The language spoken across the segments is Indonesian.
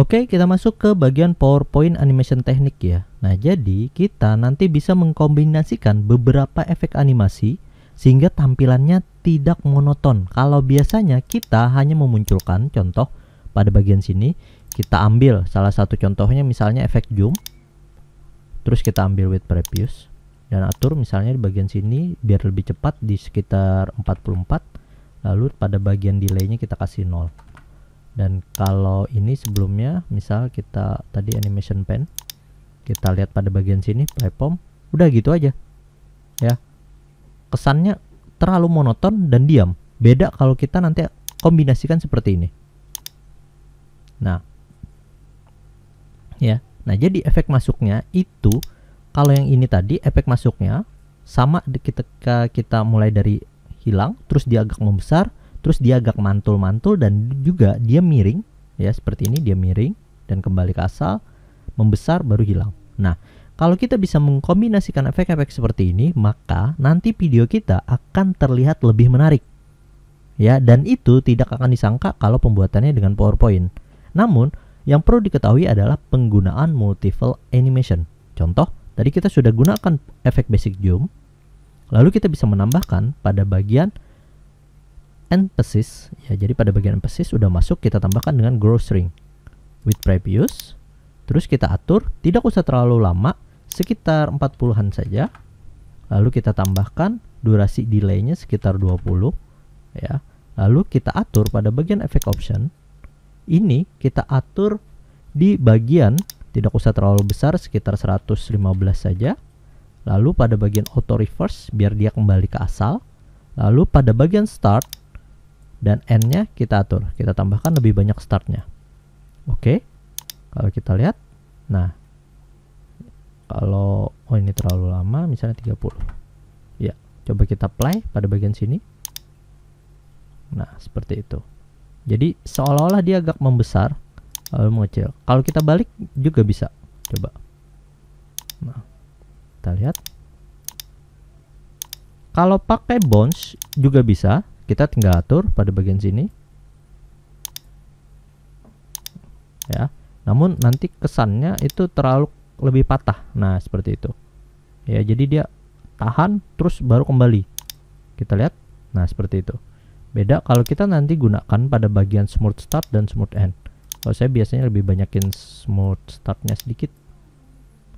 Oke, kita masuk ke bagian PowerPoint animation teknik ya. Nah, jadi kita nanti bisa mengkombinasikan beberapa efek animasi sehingga tampilannya tidak monoton. Kalau biasanya kita hanya memunculkan contoh pada bagian sini, kita ambil salah satu contohnya misalnya efek zoom. Terus kita ambil with previous dan atur misalnya di bagian sini biar lebih cepat di sekitar 44. Lalu pada bagian delaynya kita kasih 0 dan kalau ini sebelumnya misal kita tadi animation pen kita lihat pada bagian sini platform udah gitu aja ya kesannya terlalu monoton dan diam beda kalau kita nanti kombinasikan seperti ini nah ya nah jadi efek masuknya itu kalau yang ini tadi efek masuknya sama ketika kita mulai dari hilang terus dia agak membesar terus dia agak mantul-mantul dan juga dia miring ya seperti ini dia miring dan kembali ke asal membesar baru hilang nah kalau kita bisa mengkombinasikan efek-efek seperti ini maka nanti video kita akan terlihat lebih menarik ya dan itu tidak akan disangka kalau pembuatannya dengan PowerPoint namun yang perlu diketahui adalah penggunaan multiple animation contoh tadi kita sudah gunakan efek basic zoom lalu kita bisa menambahkan pada bagian emphasis ya jadi pada bagian emphasis sudah masuk kita tambahkan dengan Grossing with previous terus kita atur tidak usah terlalu lama sekitar 40-an saja lalu kita tambahkan durasi delaynya sekitar 20 ya lalu kita atur pada bagian Effect option ini kita atur di bagian tidak usah terlalu besar sekitar 115 saja lalu pada bagian auto reverse biar dia kembali ke asal lalu pada bagian start dan n-nya kita atur. Kita tambahkan lebih banyak startnya. Oke, okay. kalau kita lihat, nah kalau oh ini terlalu lama, misalnya 30. Ya, coba kita play pada bagian sini. Nah, seperti itu. Jadi seolah-olah dia agak membesar lalu mengecil. Kalau kita balik juga bisa. Coba. Nah, kita lihat. Kalau pakai bounce juga bisa, kita tinggal atur pada bagian sini ya namun nanti kesannya itu terlalu lebih patah nah seperti itu ya jadi dia tahan terus baru kembali kita lihat nah seperti itu beda kalau kita nanti gunakan pada bagian smooth start dan smooth end kalau saya biasanya lebih banyakin smooth startnya sedikit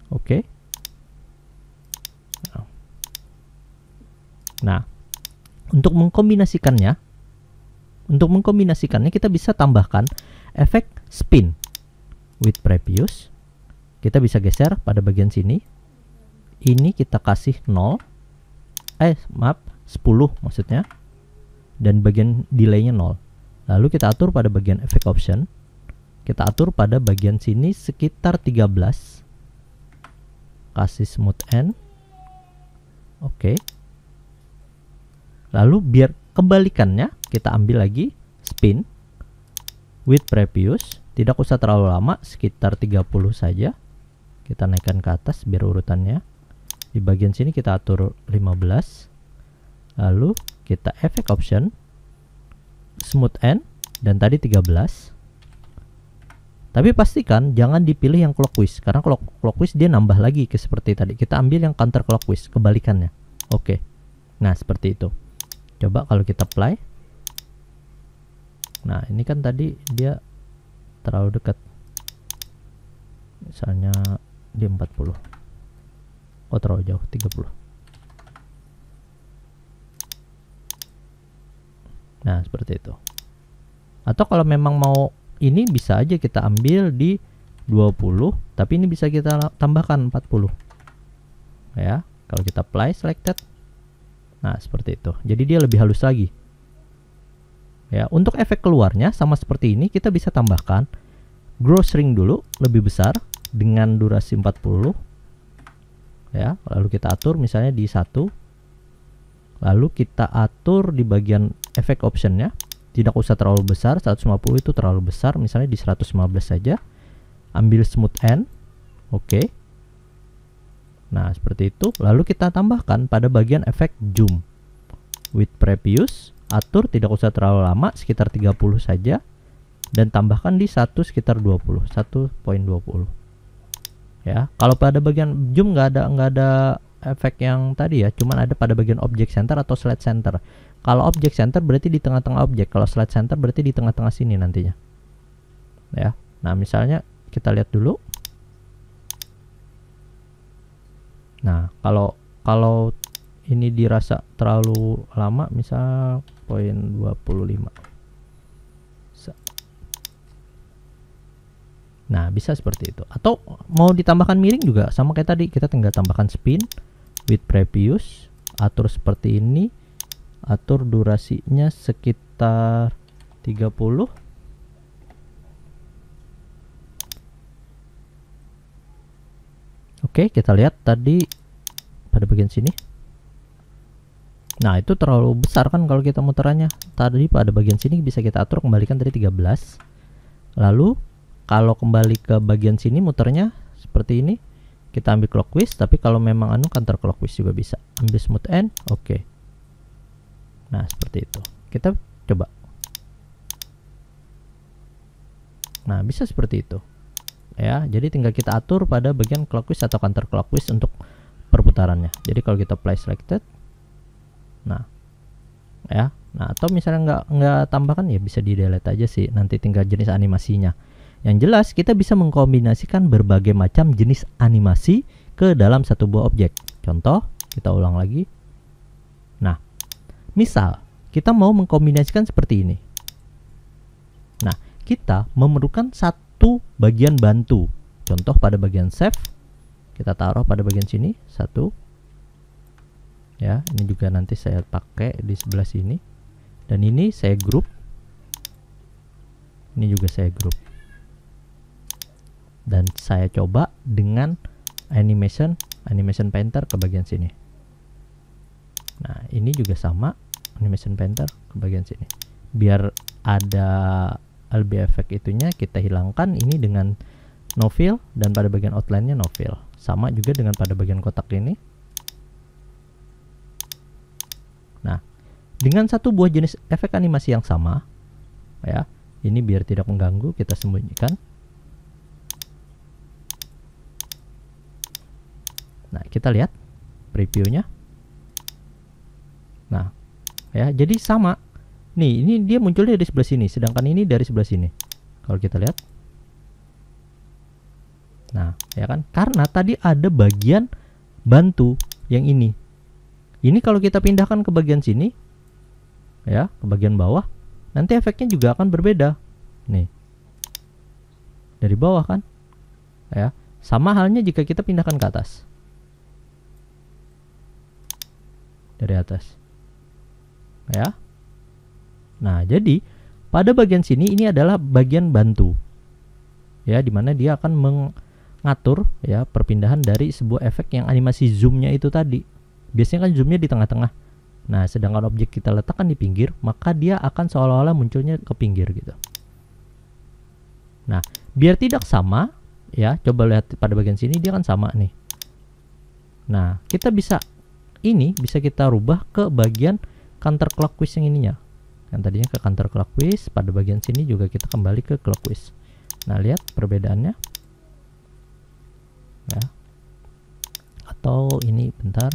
oke okay. nah, nah untuk mengkombinasikannya, untuk mengkombinasikannya kita bisa tambahkan efek spin with previous. Kita bisa geser pada bagian sini. Ini kita kasih 0. Eh, maaf, 10 maksudnya. Dan bagian delaynya 0. Lalu kita atur pada bagian efek option. Kita atur pada bagian sini sekitar 13. Kasih smooth end. Oke. Okay Lalu biar kebalikannya kita ambil lagi spin with previous. Tidak usah terlalu lama, sekitar 30 saja. Kita naikkan ke atas biar urutannya. Di bagian sini kita atur 15. Lalu kita efek option smooth end dan tadi 13. Tapi pastikan jangan dipilih yang clockwise karena kalau clockwise dia nambah lagi ke seperti tadi. Kita ambil yang counter clockwise kebalikannya. Oke. Nah, seperti itu coba kalau kita play nah ini kan tadi dia terlalu dekat misalnya di 40 oh terlalu jauh 30 Nah, seperti itu. Atau kalau memang mau ini bisa aja kita ambil di 20, tapi ini bisa kita tambahkan 40. Ya, kalau kita play selected. Nah, seperti itu. Jadi dia lebih halus lagi. Ya, untuk efek keluarnya sama seperti ini kita bisa tambahkan gross ring dulu lebih besar dengan durasi 40. Ya, lalu kita atur misalnya di satu, Lalu kita atur di bagian efek optionnya tidak usah terlalu besar 150 itu terlalu besar misalnya di 115 saja ambil smooth end oke okay. Nah, seperti itu. Lalu kita tambahkan pada bagian efek zoom. With previous, atur tidak usah terlalu lama, sekitar 30 saja. Dan tambahkan di satu sekitar 20, 1.20. Ya, kalau pada bagian zoom nggak ada nggak ada efek yang tadi ya, cuman ada pada bagian object center atau slide center. Kalau object center berarti di tengah-tengah objek, kalau slide center berarti di tengah-tengah sini nantinya. Ya. Nah, misalnya kita lihat dulu. Nah, kalau kalau ini dirasa terlalu lama, misal poin 25. Nah, bisa seperti itu. Atau mau ditambahkan miring juga sama kayak tadi, kita tinggal tambahkan spin with previous, atur seperti ini, atur durasinya sekitar 30 Oke, kita lihat tadi pada bagian sini. Nah, itu terlalu besar kan kalau kita muterannya. Tadi pada bagian sini bisa kita atur kembalikan dari 13. Lalu kalau kembali ke bagian sini muternya seperti ini. Kita ambil clockwise, tapi kalau memang anu counter clockwise juga bisa. Ambil smooth end, oke. Okay. Nah, seperti itu. Kita coba. Nah, bisa seperti itu ya jadi tinggal kita atur pada bagian clockwise atau counter clockwise untuk perputarannya jadi kalau kita play selected nah ya nah atau misalnya nggak nggak tambahkan ya bisa di delete aja sih nanti tinggal jenis animasinya yang jelas kita bisa mengkombinasikan berbagai macam jenis animasi ke dalam satu buah objek contoh kita ulang lagi nah misal kita mau mengkombinasikan seperti ini nah kita memerlukan satu satu bagian bantu. Contoh pada bagian save kita taruh pada bagian sini satu. Ya, ini juga nanti saya pakai di sebelah sini. Dan ini saya grup Ini juga saya grup Dan saya coba dengan animation animation painter ke bagian sini. Nah, ini juga sama animation painter ke bagian sini. Biar ada albi efek itunya kita hilangkan ini dengan no fill dan pada bagian outline-nya no fill. Sama juga dengan pada bagian kotak ini. Nah, dengan satu buah jenis efek animasi yang sama ya. Ini biar tidak mengganggu kita sembunyikan. Nah, kita lihat previewnya. Nah, ya, jadi sama Nih, ini dia munculnya dari sebelah sini, sedangkan ini dari sebelah sini. Kalau kita lihat. Nah, ya kan? Karena tadi ada bagian bantu yang ini. Ini kalau kita pindahkan ke bagian sini, ya, ke bagian bawah, nanti efeknya juga akan berbeda. Nih. Dari bawah kan? Ya. Sama halnya jika kita pindahkan ke atas. Dari atas. Ya Nah, jadi pada bagian sini ini adalah bagian bantu. Ya, dimana dia akan mengatur ya perpindahan dari sebuah efek yang animasi zoomnya itu tadi. Biasanya kan zoomnya di tengah-tengah. Nah, sedangkan objek kita letakkan di pinggir, maka dia akan seolah-olah munculnya ke pinggir gitu. Nah, biar tidak sama, ya, coba lihat pada bagian sini dia kan sama nih. Nah, kita bisa ini bisa kita rubah ke bagian counter counterclockwise yang ininya, yang tadinya ke counter clockwise pada bagian sini juga kita kembali ke clockwise nah lihat perbedaannya ya atau ini bentar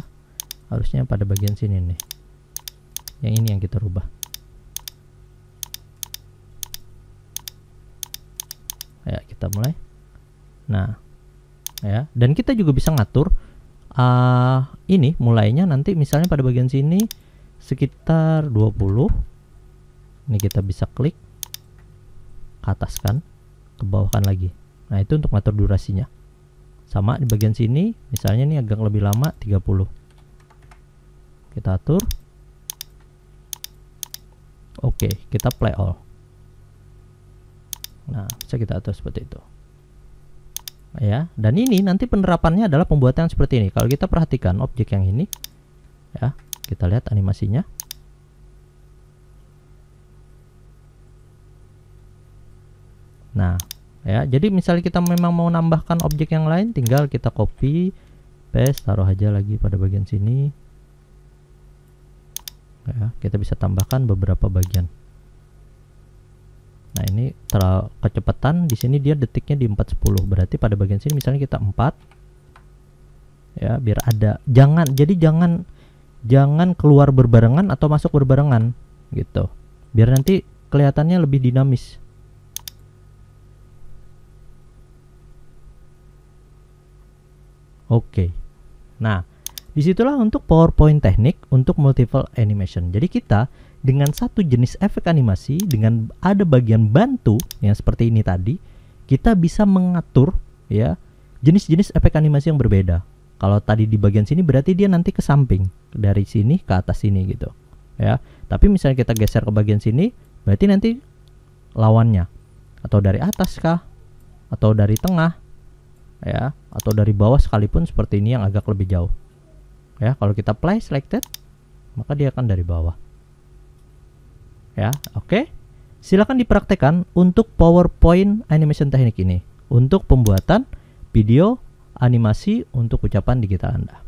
harusnya pada bagian sini nih yang ini yang kita rubah ya kita mulai nah ya dan kita juga bisa ngatur uh, ini mulainya nanti misalnya pada bagian sini sekitar 20 ini kita bisa klik ke atas kan ke bawah kan lagi nah itu untuk ngatur durasinya sama di bagian sini misalnya ini agak lebih lama 30 kita atur oke kita play all nah bisa kita atur seperti itu ya dan ini nanti penerapannya adalah pembuatan seperti ini kalau kita perhatikan objek yang ini ya kita lihat animasinya Nah, ya. Jadi misalnya kita memang mau nambahkan objek yang lain, tinggal kita copy, paste, taruh aja lagi pada bagian sini. Ya, kita bisa tambahkan beberapa bagian. Nah, ini terlalu kecepatan di sini dia detiknya di 410. Berarti pada bagian sini misalnya kita 4 ya, biar ada. Jangan jadi jangan jangan keluar berbarengan atau masuk berbarengan gitu. Biar nanti kelihatannya lebih dinamis. Oke. Nah, disitulah untuk PowerPoint teknik untuk multiple animation. Jadi kita dengan satu jenis efek animasi dengan ada bagian bantu yang seperti ini tadi, kita bisa mengatur ya jenis-jenis efek animasi yang berbeda. Kalau tadi di bagian sini berarti dia nanti ke samping dari sini ke atas sini gitu. Ya. Tapi misalnya kita geser ke bagian sini, berarti nanti lawannya atau dari atas kah atau dari tengah ya atau dari bawah sekalipun seperti ini yang agak lebih jauh ya kalau kita play selected maka dia akan dari bawah ya oke okay. silakan dipraktekkan untuk PowerPoint animation teknik ini untuk pembuatan video animasi untuk ucapan digital Anda